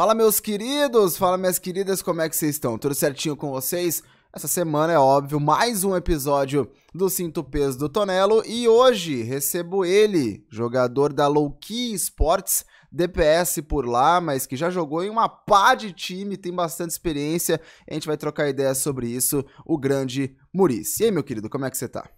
Fala meus queridos, fala minhas queridas, como é que vocês estão? Tudo certinho com vocês? Essa semana é óbvio, mais um episódio do Cinto Peso do Tonelo e hoje recebo ele, jogador da Lowkey Sports, DPS por lá, mas que já jogou em uma pá de time, tem bastante experiência. A gente vai trocar ideias sobre isso, o grande Murici. E aí, meu querido, como é que você tá?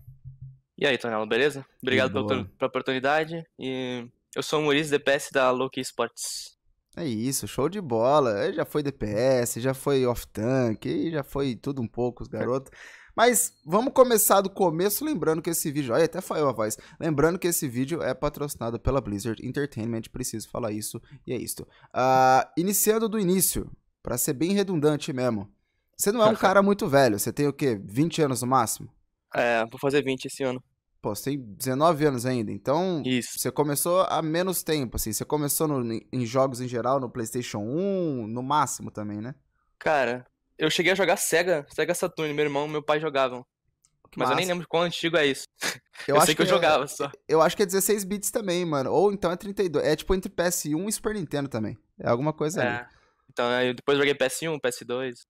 E aí, Tonelo, beleza? Obrigado pela, pela, oportunidade e eu sou o Murici, DPS da Lowkey Sports. É isso, show de bola. É, já foi DPS, já foi off-tank, já foi tudo um pouco, os é. garotos. Mas vamos começar do começo, lembrando que esse vídeo. Olha, até falhou a voz. Lembrando que esse vídeo é patrocinado pela Blizzard Entertainment, preciso falar isso e é isso. Uh, ah, iniciando do início, para ser bem redundante mesmo. Você não é um cara muito velho, você tem o quê? 20 anos no máximo? É, vou fazer 20 esse ano pô, você tem 19 anos ainda, então Isso. você começou há menos tempo, assim, você começou no, em jogos em geral, no PlayStation 1, no máximo também, né? Cara, eu cheguei a jogar Sega, Sega Saturn, meu irmão e meu pai jogavam. Mas Massa. eu nem lembro quão antigo é isso. Eu, eu acho sei que, que eu é, jogava só. Eu acho que é 16 bits também, mano. Ou então é 32. É tipo entre PS1 e Super Nintendo também. É alguma coisa é. ali. Então, aí depois joguei PS1, PS2.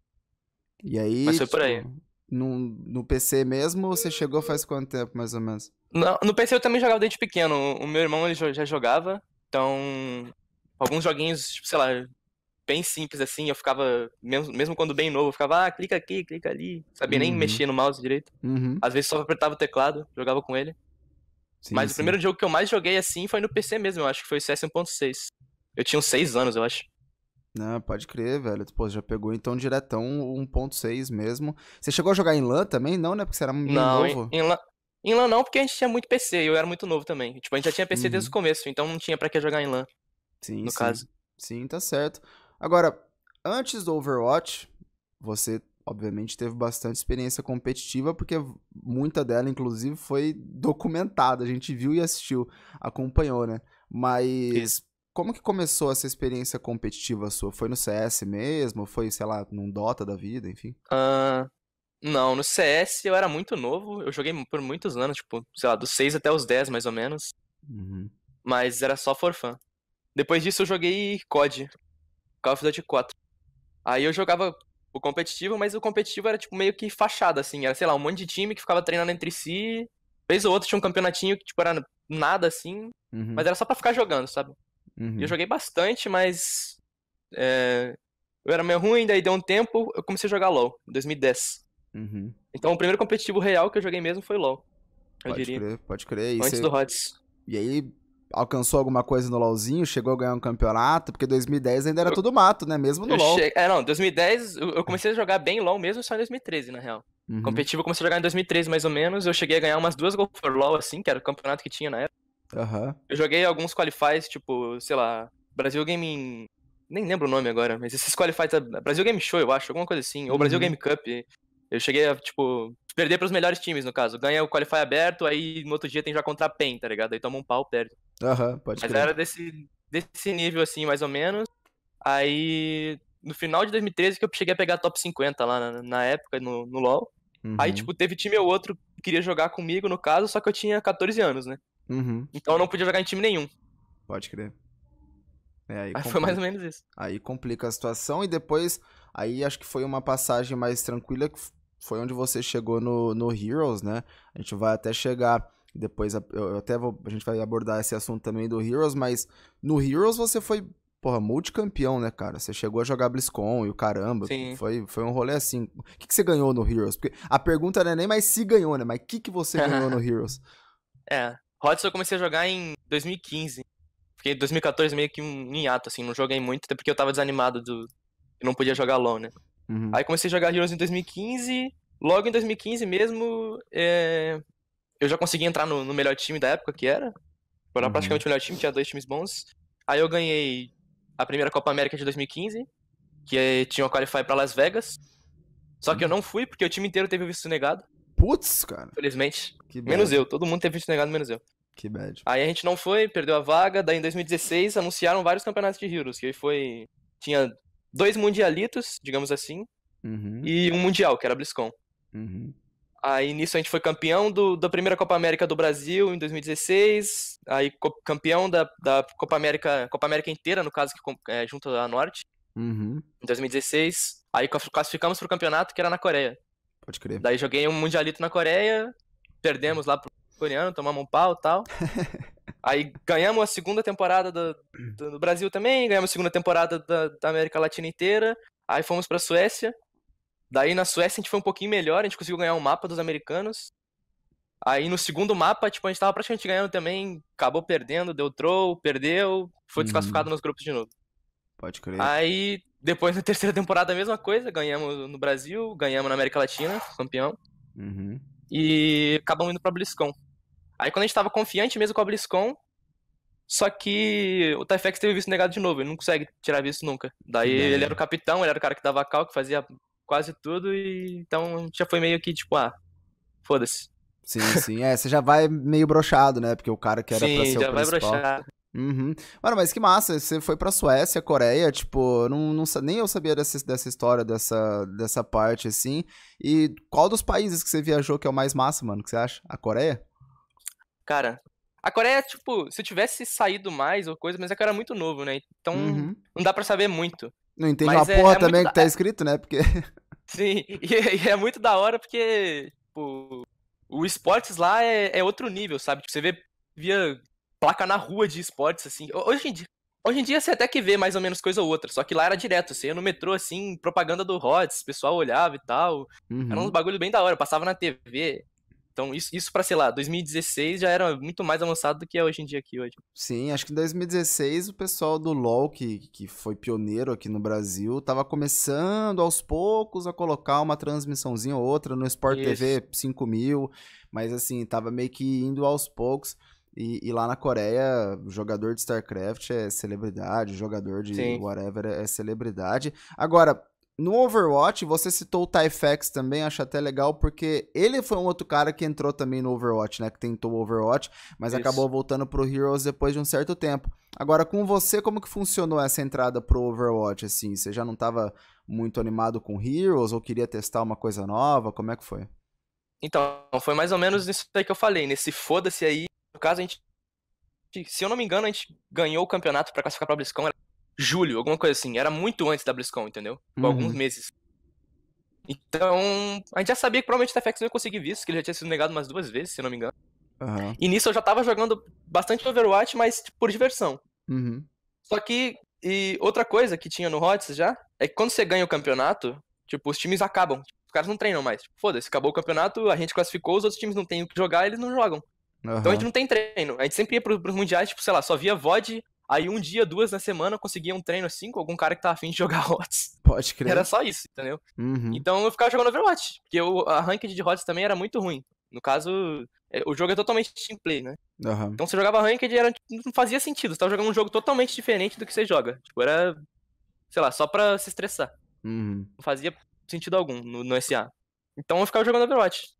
E aí. Mas foi tipo, por aí. Tipo, no, no PC mesmo ou você chegou faz quanto tempo, mais ou menos? no no PC eu também jogava desde pequeno. O meu irmão ele já jogava, então alguns joguinhos, tipo, sei lá, bem simples assim, eu ficava, mesmo, mesmo quando bem novo, eu ficava, ah, clica aqui, clica ali. Sabia uhum. nem mexer no mouse direito. Uhum. Às vezes só apertava o teclado, jogava com ele. Sim, Mas sim. o primeiro jogo que eu mais joguei assim foi no PC mesmo, eu acho que foi o CS 1.6. Eu tinha uns 6 anos, eu acho. Não, né, pode crer, velho. Pô, já pegou então diretão 1.6 mesmo. Você chegou a jogar em LAN também? Não, né? Porque você era muito não, novo. Em, em, LAN, em LAN não, porque a gente tinha muito PC. Eu era muito novo também. Tipo, a gente já tinha PC uhum. desde o começo, então não tinha pra que jogar em LAN. Sim, no sim. caso. Sim, tá certo. Agora, antes do Overwatch, você obviamente teve bastante experiência competitiva, porque muita dela, inclusive, foi documentada. A gente viu e assistiu, acompanhou, né? Mas. Isso. Como que começou essa experiência competitiva sua? Foi no CS mesmo? Foi, sei lá, num Dota da vida, enfim? Uh, não, no CS eu era muito novo. Eu joguei por muitos anos, tipo, sei lá, dos 6 até os 10, mais ou menos. Uhum. Mas era só for Depois disso eu joguei COD. Call of Duty 4. Aí eu jogava o competitivo, mas o competitivo era tipo meio que fachada, assim. Era, sei lá, um monte de time que ficava treinando entre si. Vez ou outro tinha um campeonatinho que, tipo, era nada assim. Uhum. Mas era só para ficar jogando, sabe? Uhum. eu joguei bastante, mas. É, eu era meio ruim, daí deu um tempo, eu comecei a jogar LOL, em 2010. Uhum. Então o primeiro competitivo real que eu joguei mesmo foi LOL. Pode diria. crer, pode crer. Antes você... do HOTS. E aí, alcançou alguma coisa no LoLzinho? Chegou a ganhar um campeonato? Porque 2010 ainda era eu... tudo mato, né? Mesmo no eu LoL. Che... É, não, 2010 eu comecei a jogar bem LoL mesmo só em 2013, na real. Uhum. Competitivo eu comecei a jogar em 2013, mais ou menos. Eu cheguei a ganhar umas duas Go for LoL, assim, que era o campeonato que tinha na época. Eu joguei alguns qualifies, tipo, sei lá, Brasil Gaming. Nem lembro o nome agora, mas esses qualifies. Brasil Game Show, eu acho, alguma coisa assim. Ou Brasil uhum. Game Cup. Eu cheguei a, tipo, perder pros melhores times, no caso. Ganha o qualify aberto, aí no outro dia tem já contra a PEN, tá ligado? Aí toma um pau, perde. Aham, pode Mas crer. era desse, desse nível, assim, mais ou menos. Aí, no final de 2013 que eu cheguei a pegar top 50 lá na, na época, no, no LoL. Uhum. Aí, tipo, teve time ou outro que queria jogar comigo, no caso, só que eu tinha 14 anos, né? Uhum. Então eu não podia jogar em time nenhum. Pode crer. É, aí, aí foi mais ou menos isso. Aí complica a situação e depois. Aí acho que foi uma passagem mais tranquila que foi onde você chegou no, no Heroes, né? A gente vai até chegar. Depois eu, eu até vou, a gente vai abordar esse assunto também do Heroes, mas no Heroes você foi, porra, multicampeão, né, cara? Você chegou a jogar BlizzCon e o caramba. Sim. Foi, foi um rolê assim. O que, que você ganhou no Heroes? Porque a pergunta não é nem mais se ganhou, né? Mas o que, que você ganhou no Heroes? É. Hotspur eu comecei a jogar em 2015. Fiquei 2014 meio que um hiato, assim, não joguei muito, até porque eu tava desanimado do. Eu não podia jogar LOL, né? Uhum. Aí comecei a jogar Heroes em 2015. Logo em 2015 mesmo, é... eu já consegui entrar no, no, melhor time da época que era. Foi lá uhum. praticamente o melhor time, tinha dois times bons. Aí eu ganhei a primeira Copa América de 2015, que é... tinha o Qualify pra Las Vegas. Só uhum. que eu uhum. não fui porque o time inteiro teve o visto negado. Putz, cara. Felizmente. menos eu, todo mundo teve visto negado, menos eu. Que bad. Aí a gente não foi, perdeu a vaga, daí em 2016 anunciaram vários campeonatos de Heroes, que foi... Tinha dois mundialitos, digamos assim, uhum. e um mundial, que era a BlizzCon. Uhum. Aí nisso a gente foi campeão do, da primeira Copa América do Brasil em 2016, aí campeão da, da Copa América Copa América inteira, no caso, que é, junto à Norte, uhum. em 2016. Aí classificamos para o campeonato que era na Coreia. Pode crer. Daí joguei um mundialito na Coreia, perdemos lá pro coreano, tomamos um pau e tal. Aí ganhamos a segunda temporada do, do, Brasil também, ganhamos a segunda temporada da, da América Latina inteira. Aí fomos pra Suécia. Daí na Suécia a gente foi um pouquinho melhor, a gente conseguiu ganhar um mapa dos americanos. Aí no segundo mapa, tipo, a gente tava praticamente ganhando também, acabou perdendo, deu troll, perdeu, foi uhum. desclassificado hum. nos grupos de novo. Pode crer. Aí depois na terceira temporada a mesma coisa, ganhamos no Brasil, ganhamos na América Latina, campeão. Uhum. E acabamos indo pra BlizzCon. Aí quando a gente tava confiante mesmo com a BlizzCon, só que o Tyfex teve visto negado de novo, ele não consegue tirar visto nunca. Daí ele né? era o capitão, ele era o cara que dava cal, que fazia quase tudo, e então já foi meio que tipo, ah, foda-se. Sim, sim, é, você já vai meio brochado, né? Porque o cara que era sim, pra ser já o principal... vai brochado. Uhum. Mano, mas que massa, você foi pra Suécia, Coreia, tipo, não, não, nem eu sabia dessa, dessa história, dessa, dessa parte, assim. E qual dos países que você viajou que é o mais massa, mano, que você acha? A Coreia? Cara, a Coreia, tipo, se eu tivesse saído mais ou coisa, mas é que eu era muito novo, né? Então uhum. não dá pra saber muito. Não entende a uma é, porra é também da... que tá escrito, né? Porque... Sim, e, e é muito da hora porque, tipo, o esportes lá é, é outro nível, sabe? Tipo, você vê via placa na rua de esportes, assim. Hoje em dia. Hoje em dia você até que vê mais ou menos coisa ou outra, só que lá era direto, você ia no metrô, assim, propaganda do Rods, o pessoal olhava e tal. Uhum. Era uns um bagulho bem da hora, passava na TV. Então, isso, isso para sei lá, 2016 já era muito mais avançado do que é hoje em dia aqui hoje. Sim, acho que em 2016 o pessoal do LoL, que, que foi pioneiro aqui no Brasil, tava começando aos poucos a colocar uma transmissãozinha ou outra no Sport isso. TV 5000, mas assim, tava meio que indo aos poucos. E, e, lá na Coreia, jogador de StarCraft é celebridade, jogador de Sim. whatever é, é celebridade. Agora, no Overwatch, você citou o Tyfex também, acho até legal, porque ele foi um outro cara que entrou também no Overwatch, né? Que tentou o Overwatch, mas Isso. acabou voltando pro Heroes depois de um certo tempo. Agora, com você, como que funcionou essa entrada pro Overwatch, assim? Você já não tava muito animado com Heroes ou queria testar uma coisa nova? Como é que foi? Então, foi mais ou menos nisso aí que eu falei, nesse foda-se aí caso, a gente. Se eu não me engano, a gente ganhou o campeonato para classificar pra BlizzCon era julho, alguma coisa assim. Era muito antes da BlizzCon, entendeu? Tipo, uhum. Alguns meses. Então, a gente já sabia que provavelmente o TFX não ia conseguir visto, que ele já tinha sido negado umas duas vezes, se eu não me engano. Uhum. E nisso eu já tava jogando bastante Overwatch, mas tipo, por diversão. Uhum. Só que, e outra coisa que tinha no HOTS já, é que quando você ganha o campeonato, tipo, os times acabam. Os caras não treinam mais. Tipo, Foda-se, acabou o campeonato, a gente classificou, os outros times não têm o que jogar, eles não jogam. Uhum. Então a gente não tem treino. A gente sempre ia pros, pros mundiais, tipo, sei lá, só via VOD. Aí um dia, duas na semana, eu conseguia um treino assim com algum cara que tava afim de jogar HOTS. Pode crer. Era só isso, entendeu? Uhum. Então eu ficava jogando Overwatch. Porque eu, a ranked de HOTS também era muito ruim. No caso, é, o jogo é totalmente team play, né? Uhum. Então você jogava ranked era, tipo, não fazia sentido. Você tava jogando um jogo totalmente diferente do que você joga. Tipo, era, sei lá, só pra se estressar. Uhum. Não fazia sentido algum no, no SA. Então eu ficava jogando Overwatch.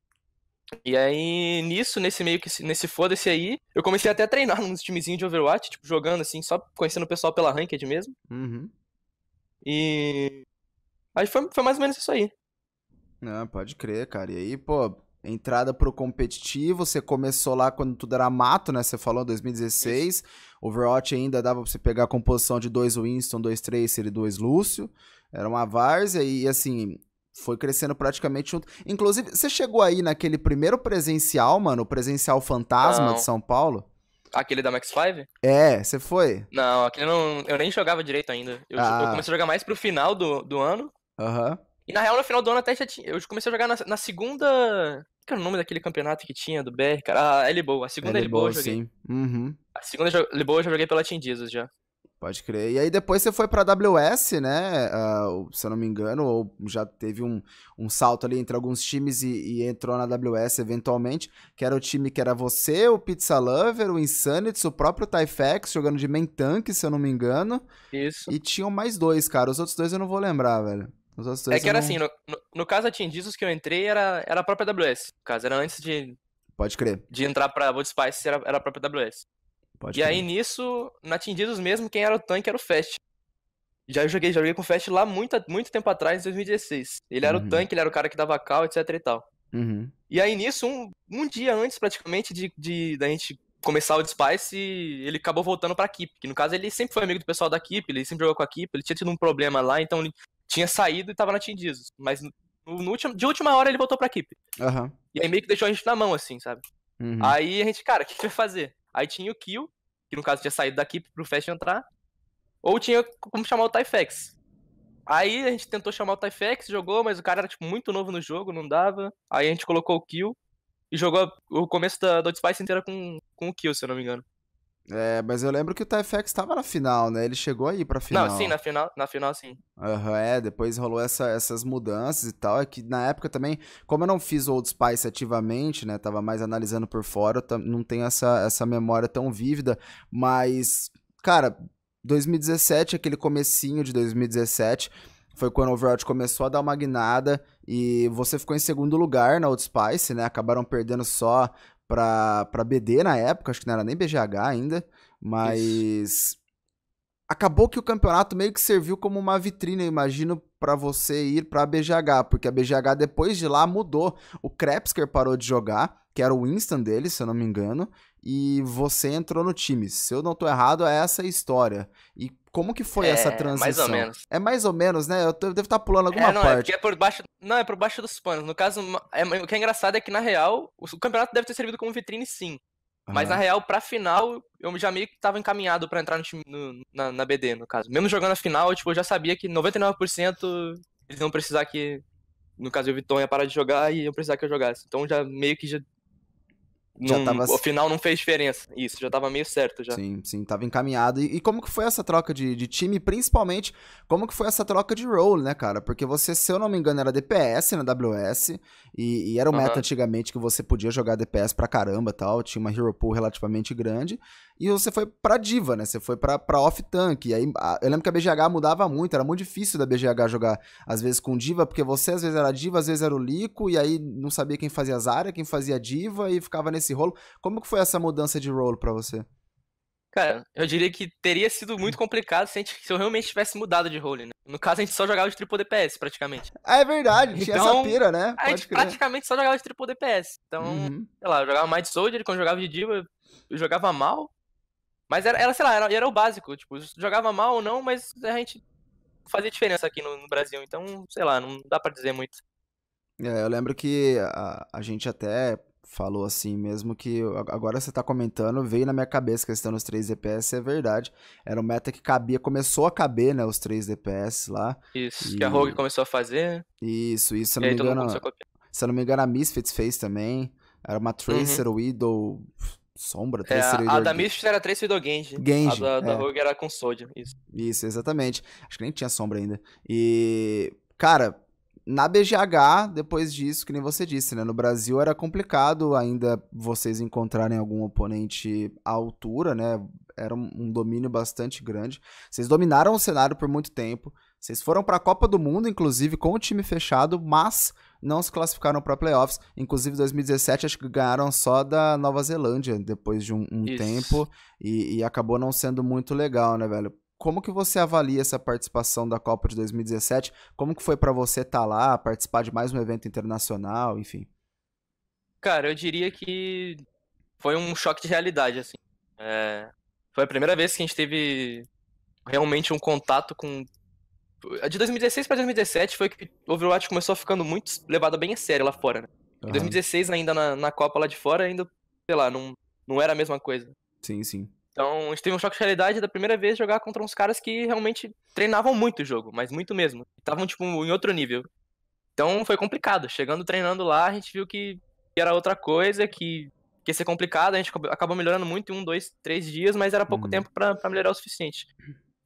E aí, nisso, nesse meio que nesse foda-se aí, eu comecei até a treinar nos timezinhos de Overwatch, tipo, jogando assim, só conhecendo o pessoal pela ranked mesmo. Uhum. E. Aí foi, foi mais ou menos isso aí. Não, pode crer, cara. E aí, pô, entrada pro competitivo, você começou lá quando tudo era mato, né? Você falou 2016. Isso. Overwatch ainda dava pra você pegar a composição de dois Winston, dois Tracer e dois Lúcio. Era uma várzea e, assim, foi crescendo praticamente junto. Inclusive, você chegou aí naquele primeiro presencial, mano, o presencial fantasma não. de São Paulo? Aquele da Max 5? É, você foi? Não, aquele não. Eu nem jogava direito ainda. Eu, ah. eu comecei a jogar mais pro final do, do ano. Aham. Uhum. E na real, no final do ano até já tinha. Eu comecei a jogar na, na segunda. que era o nome daquele campeonato que tinha do BR, cara? Ah, a L-Bow. A segunda L-Bow eu joguei. Sim. Uhum. A segunda L-Bow eu já joguei pela Team Jesus já. Pode crer. E aí depois você foi para AWS, né? Uh, se eu não me engano, ou já teve um, um salto ali entre alguns times e, e, entrou na AWS eventualmente, que era o time que era você, o Pizza Lover, o Insanity, o próprio Typhex jogando de main tank, se eu não me engano. Isso. E tinham mais dois, cara. Os outros dois eu não vou lembrar, velho. Os outros dois é que era não... assim, no, no, no caso da Team Jesus que eu entrei, era, era a própria AWS. No caso, era antes de... Pode crer. De entrar pra Bold Spice, era, era a própria AWS. Pode e aí nisso, na Tindidos mesmo, quem era o tanque era o Fast. Já joguei, já joguei com o Fast lá muito, muito tempo atrás, em 2016. Ele era uhum. o tanque, ele era o cara que dava cal, etc e tal. Uhum. E aí nisso, um, um dia antes praticamente de, de da gente começar o Spice, ele acabou voltando pra equipe. Que no caso ele sempre foi amigo do pessoal da equipe ele sempre jogou com a equipe ele tinha tido um problema lá, então ele tinha saído e tava na Tindidos Mas no, no último, de última hora ele voltou pra equipe. Uhum. E aí meio que deixou a gente na mão, assim, sabe? Uhum. Aí a gente, cara, o que, que vai fazer? Aí tinha o Kill, que no caso tinha saído daqui pro Fast entrar. Ou tinha como chamar o typhex Aí a gente tentou chamar o typhex jogou, mas o cara era tipo, muito novo no jogo, não dava. Aí a gente colocou o Kill e jogou o começo da Dot Spice inteira com, com o Kill, se eu não me engano. É, mas eu lembro que o TFX estava na final, né? Ele chegou aí pra final. Não, sim, na final, na final sim. Uhum, é, depois rolou essa, essas mudanças e tal. É que na época também, como eu não fiz Old Spice ativamente, né? Tava mais analisando por fora, não tenho essa, essa memória tão vívida. Mas, cara, 2017, aquele comecinho de 2017, foi quando o Overwatch começou a dar uma guinada e você ficou em segundo lugar na Old Spice, né? Acabaram perdendo só pra, pra BD na época, acho que não era nem BGH ainda, mas. Isso. Acabou que o campeonato meio que serviu como uma vitrine, eu imagino, para você ir para a BGH, porque a BGH depois de lá mudou. O Krepsker parou de jogar, que era o instant dele, se eu não me engano, e você entrou no time. Se eu não tô errado, é essa a história. E como que foi é, essa transição? Mais ou menos. É mais ou menos, né? Eu devo estar tá pulando alguma é, não, é parte. É, é por baixo, não, é por baixo dos panos. No caso, é, o que é engraçado é que, na real, o campeonato deve ter servido como vitrine, sim. Uhum. Mas, na real, pra final, eu já meio que tava encaminhado para entrar no time, no, na, na, BD, no caso. Mesmo jogando a final, eu, tipo, eu já sabia que 99% eles iam precisar que... No caso, o Vitão ia parar de jogar e iam precisar que eu jogasse. Então, já meio que já já num, tava... O final não fez diferença. Isso, já estava meio certo já. Sim, sim, estava encaminhado. E, e, como que foi essa troca de, de time? Principalmente, como que foi essa troca de role, né, cara? Porque você, se eu não me engano, era DPS na WS. E, e era o uhum. meta antigamente que você podia jogar DPS pra caramba tal. Tinha uma hero pool relativamente grande e você foi pra diva, né? Você foi pra, pra off-tank. E aí, eu lembro que a BGH mudava muito, era muito difícil da BGH jogar, às vezes, com diva, porque você às vezes era diva, às vezes era o Lico, e aí não sabia quem fazia as áreas, quem fazia diva, e ficava nesse rolo. Como que foi essa mudança de rolo pra você? Cara, eu diria que teria sido muito complicado se, gente, se eu realmente tivesse mudado de role, né? No caso, a gente só jogava de triple DPS, praticamente. Ah, é verdade, tinha então, essa pira, né? Pode a gente crer. praticamente só jogava de triple DPS. Então, uhum. sei lá, eu jogava mais de Soldier, quando eu jogava de Diva, eu jogava mal. Mas era, era sei lá, era, era, o básico. Tipo, jogava mal ou não, mas a gente fazia diferença aqui no, no Brasil. Então, sei lá, não dá para dizer muito. É, eu lembro que a, a gente até falou assim mesmo que agora você tá comentando, veio na minha cabeça que estão nos 3 DPS, é verdade. Era um meta que cabia, começou a caber, né, os 3 DPS lá. Isso, e... que a Rogue começou a fazer. Isso, isso, se não me engano. Se não me engano, a Misfits fez também. Era uma uhum. Tracer, uhum. Widow, Sombra, é, três é, A da Misfits era três Fidogenji. Genji. A da, da é. Rogue era com Soldier, isso. Isso, exatamente. Acho que nem tinha sombra ainda. E, cara, na BGH, depois disso, que nem você disse, né? No Brasil era complicado ainda vocês encontrarem algum oponente à altura, né? Era um domínio bastante grande. Vocês dominaram o cenário por muito tempo. Vocês foram para a Copa do Mundo, inclusive, com o time fechado, mas não se classificaram para playoffs. Inclusive, 2017 acho que ganharam só da Nova Zelândia depois de um, um tempo e, e, acabou não sendo muito legal, né, velho? Como que você avalia essa participação da Copa de 2017? Como que foi para você estar tá lá, participar de mais um evento internacional, enfim? Cara, eu diria que foi um choque de realidade, assim. É... Foi a primeira vez que a gente teve realmente um contato com de 2016 pra 2017 foi que Overwatch começou ficando muito levada bem a sério lá fora, né? Em uhum. 2016, ainda na, na Copa lá de fora, ainda, sei lá, não, não era a mesma coisa. Sim, sim. Então, a gente teve um choque de realidade da primeira vez jogar contra uns caras que realmente treinavam muito o jogo, mas muito mesmo. Estavam, tipo, em outro nível. Então, foi complicado. Chegando, treinando lá, a gente viu que era outra coisa, que, que ia ser complicado. A gente acabou melhorando muito em um, dois, três dias, mas era pouco uhum. tempo para melhorar o suficiente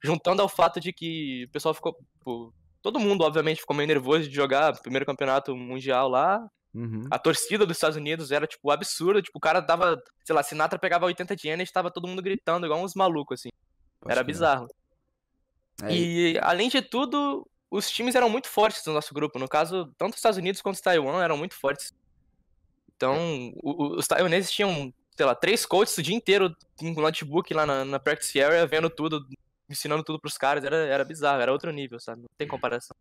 juntando ao fato de que o pessoal ficou. Pô, todo mundo, obviamente, ficou meio nervoso de jogar primeiro campeonato mundial lá. Uhum. A torcida dos Estados Unidos era, tipo, absurda. Tipo, o cara dava, sei lá, Sinatra pegava 80 de e tava todo mundo gritando, igual uns malucos, assim. era bizarro. É, e, além de tudo, os times eram muito fortes no nosso grupo. No caso, tanto os Estados Unidos quanto os Taiwan eram muito fortes. Então, o, os taiwaneses tinham, sei lá, três coaches o dia inteiro com notebook lá na, na practice area, vendo tudo ensinando tudo pros caras, era, era bizarro, era outro nível, sabe? Não tem comparação.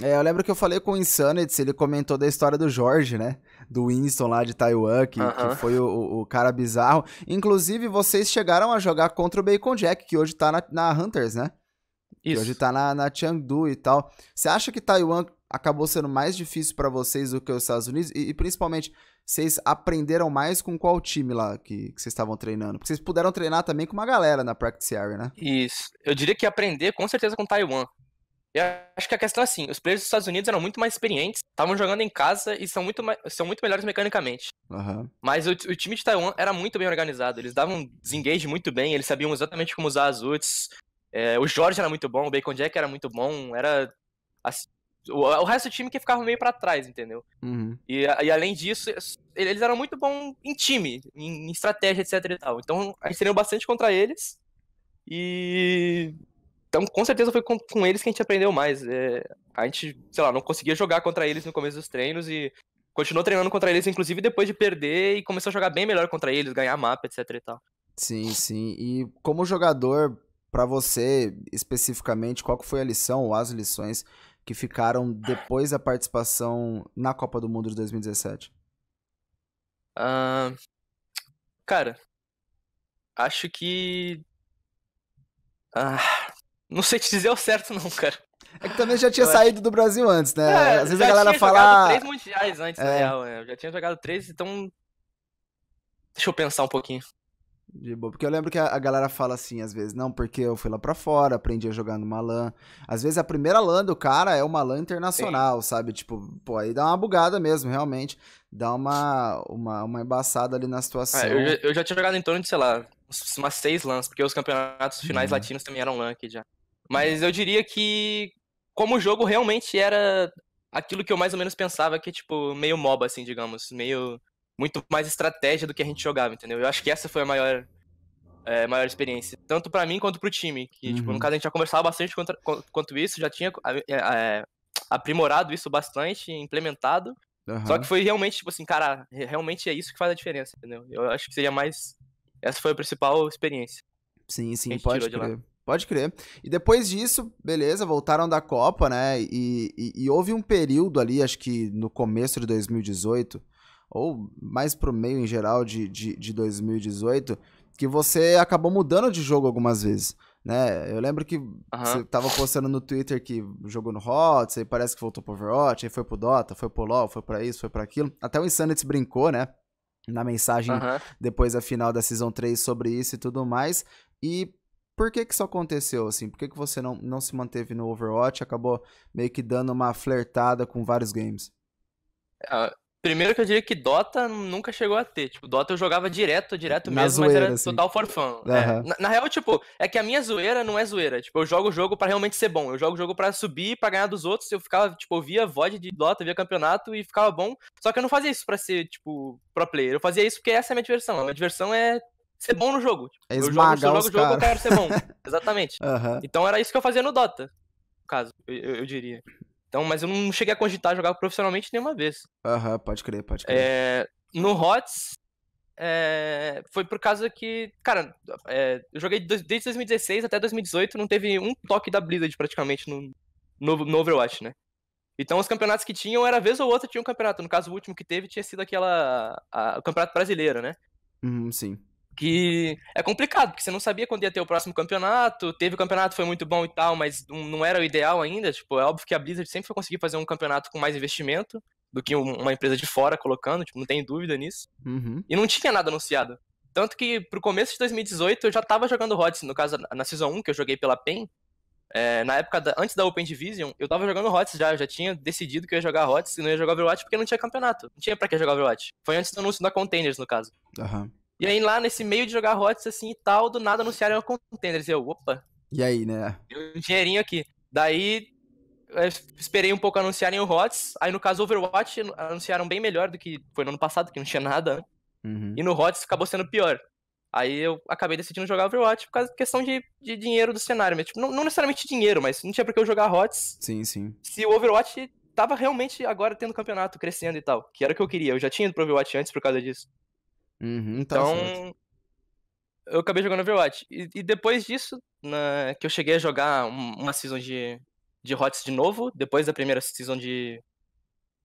É, eu lembro que eu falei com o Insanity, ele comentou da história do Jorge, né? Do Winston lá de Taiwan, que, uh -huh. que foi o, o, cara bizarro. Inclusive, vocês chegaram a jogar contra o Bacon Jack, que hoje tá na, na Hunters, né? Isso. Que hoje tá na, na Chengdu e tal. Você acha que Taiwan acabou sendo mais difícil para vocês do que os Estados Unidos? E, e, principalmente, vocês aprenderam mais com qual time lá que, vocês estavam treinando? Porque vocês puderam treinar também com uma galera na Practice Area, né? Isso. Eu diria que aprender com certeza com Taiwan. Eu acho que a questão é assim, os players dos Estados Unidos eram muito mais experientes, estavam jogando em casa e são muito, são muito melhores mecanicamente. Uhum. Mas o, o, time de Taiwan era muito bem organizado, eles davam desengage muito bem, eles sabiam exatamente como usar as ults. É, o Jorge era muito bom, o Bacon Jack era muito bom, era assim, o, resto do time que ficava meio para trás, entendeu? Uhum. E, e além disso, eles eram muito bons em time, em estratégia, etc e tal. Então a gente treinou bastante contra eles. E. Então com certeza foi com, com eles que a gente aprendeu mais. É, a gente, sei lá, não conseguia jogar contra eles no começo dos treinos e continuou treinando contra eles, inclusive depois de perder, e começou a jogar bem melhor contra eles, ganhar mapa, etc e tal. Sim, sim. E como jogador, para você especificamente, qual foi a lição ou as lições que ficaram depois da participação na Copa do Mundo de 2017? Uh, ah, cara, acho que. Ah, não sei te dizer o certo, não, cara. É que também já tinha eu saído acho... do Brasil antes, né? É, Às vezes a galera fala. Eu já tinha jogado ah, três mundiais antes, é. na real. É, eu já tinha jogado três, então. Deixa eu pensar um pouquinho. De boa. Porque eu lembro que a, a, galera fala assim, às vezes, não, porque eu fui lá pra fora, aprendi a jogar numa LAN. Às vezes a primeira LAN do cara é uma LAN internacional, Sim. sabe? Tipo, pô, aí dá uma bugada mesmo, realmente. Dá uma, uma, uma embaçada ali na situação. É, eu, eu, já tinha jogado em torno de, sei lá, umas seis LANs, porque os campeonatos finais uhum. latinos também eram LAN aqui já. Mas eu diria que, como o jogo realmente era aquilo que eu mais ou menos pensava, que é, tipo, meio MOBA, assim, digamos. Meio muito mais estratégia do que a gente jogava, entendeu? Eu acho que essa foi a maior é, maior experiência, tanto para mim quanto pro time. Que, uhum. tipo, no uhum. caso, a gente já conversava bastante contra, quanto isso, já tinha é, é, aprimorado isso bastante, implementado. Uhum. Só que foi realmente, tipo assim, cara, realmente é isso que faz a diferença, entendeu? Eu acho que seria mais. Essa foi a principal experiência. Sim, sim, pode crer. Pode crer. E depois disso, beleza, voltaram da Copa, né? E, e, e houve um período ali, acho que no começo de 2018 ou mais pro meio em geral de, de, de 2018, que você acabou mudando de jogo algumas vezes. Né? Eu lembro que uhum. você tava postando no Twitter que jogou no Hot, aí parece que voltou pro Overwatch, aí foi pro Dota, foi pro LoL, foi pra isso, foi pra aquilo. Até o Insanity brincou, né? Na mensagem uhum. depois da final da Season 3 sobre isso e tudo mais. E por que que isso aconteceu, assim? Por que que você não, não se manteve no Overwatch acabou meio que dando uma flertada com vários games? Ah, Primeiro que eu diria que Dota nunca chegou a ter. Tipo, Dota eu jogava direto, direto na mesmo, zoeira, mas era total assim. for fun. Uhum. É. Na, na, real, tipo, é que a minha zoeira não é zoeira. Tipo, eu jogo o jogo para realmente ser bom. Eu jogo o jogo para subir, para ganhar dos outros. Eu ficava, tipo, via VOD de Dota, via campeonato e ficava bom. Só que eu não fazia isso para ser, tipo, pro player. Eu fazia isso porque essa é a minha diversão. A minha diversão é ser bom no jogo. Tipo, é eu jogo, se eu jogo o jogo, eu quero ser bom. Exatamente. Uhum. Então era isso que eu fazia no Dota, no caso, eu, eu, eu diria. Então, mas eu não cheguei a cogitar jogar profissionalmente nenhuma vez. Aham, uhum, pode crer, pode crer. É, no HOTS, é, foi por causa que, cara, é, eu joguei desde 2016 até 2018, não teve um toque da Blizzard praticamente no, no, no Overwatch, né? Então os campeonatos que tinham era vez ou outra tinha um campeonato. No caso, o último que teve tinha sido aquela. A, o campeonato brasileiro, né? Uhum, sim que é complicado, porque você não sabia quando ia ter o próximo campeonato, teve o campeonato, foi muito bom e tal, mas não era o ideal ainda, tipo, é óbvio que a Blizzard sempre foi conseguir fazer um campeonato com mais investimento do que uma empresa de fora colocando, tipo, não tem dúvida nisso, uhum. e não tinha nada anunciado. Tanto que pro começo de 2018 eu já tava jogando HOTS, no caso na Season 1 que eu joguei pela PEN, é, na época da, antes da Open Division, eu tava jogando HOTS já, eu já tinha decidido que eu ia jogar HOTS e não ia jogar Overwatch porque não tinha campeonato, não tinha pra que jogar Overwatch. Foi antes do anúncio da Containers, no caso. Aham. Uhum. E aí lá nesse meio de jogar Hots assim e tal, do nada anunciaram a Contenders. E eu, opa. E aí, né? Um dinheirinho aqui. Daí esperei um pouco anunciarem o Hots. Aí no caso Overwatch anunciaram bem melhor do que foi no ano passado, que não tinha nada. Né? Uhum. E no Hots acabou sendo pior. Aí eu acabei decidindo jogar Overwatch por causa da questão de, de dinheiro do cenário. Né? tipo, não, não, necessariamente dinheiro, mas não tinha por que eu jogar HOTS. Sim, sim. Se o Overwatch tava realmente agora tendo campeonato, crescendo e tal. Que era o que eu queria. Eu já tinha ido pro Overwatch antes por causa disso. Uhum, então, eu acabei jogando Overwatch. E, e depois disso, na, né, que eu cheguei a jogar uma season de, de HOTS de novo, depois da primeira season de,